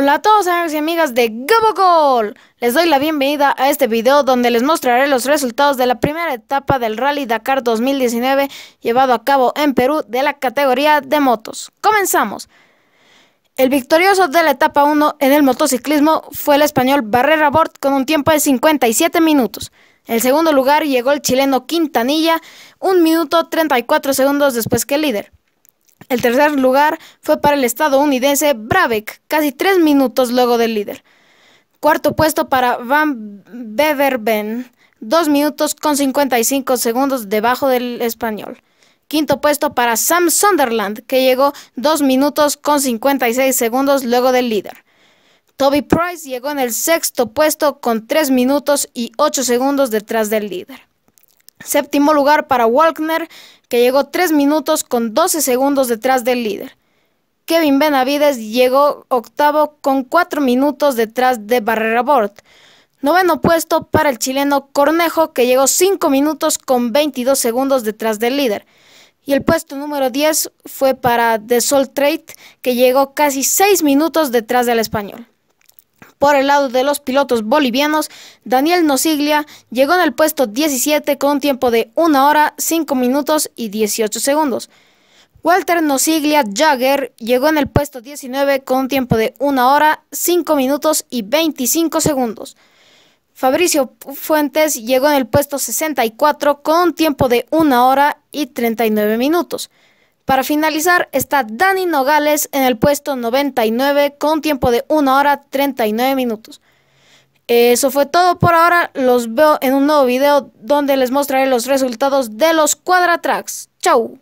Hola a todos amigos y amigas de Gabocol. Les doy la bienvenida a este video donde les mostraré los resultados de la primera etapa del Rally Dakar 2019 llevado a cabo en Perú de la categoría de motos. Comenzamos. El victorioso de la etapa 1 en el motociclismo fue el español Barrera Bort con un tiempo de 57 minutos. El segundo lugar llegó el chileno Quintanilla, 1 minuto 34 segundos después que el líder. El tercer lugar fue para el estadounidense Brabeck, casi tres minutos luego del líder. Cuarto puesto para Van Beverben, dos minutos con 55 segundos debajo del español. Quinto puesto para Sam Sunderland, que llegó dos minutos con 56 segundos luego del líder. Toby Price llegó en el sexto puesto con tres minutos y 8 segundos detrás del líder. Séptimo lugar para Walkner, que llegó 3 minutos con 12 segundos detrás del líder. Kevin Benavides llegó octavo con 4 minutos detrás de Barrera Bort. Noveno puesto para el chileno Cornejo, que llegó 5 minutos con 22 segundos detrás del líder. Y el puesto número 10 fue para The Soul Trade, que llegó casi 6 minutos detrás del español. Por el lado de los pilotos bolivianos, Daniel Nosiglia llegó en el puesto 17 con un tiempo de 1 hora, 5 minutos y 18 segundos. Walter Nosiglia Jagger llegó en el puesto 19 con un tiempo de 1 hora, 5 minutos y 25 segundos. Fabricio Fuentes llegó en el puesto 64 con un tiempo de 1 hora y 39 minutos. Para finalizar está Dani Nogales en el puesto 99 con tiempo de 1 hora 39 minutos. Eso fue todo por ahora. Los veo en un nuevo video donde les mostraré los resultados de los Quadratracks. ¡Chau!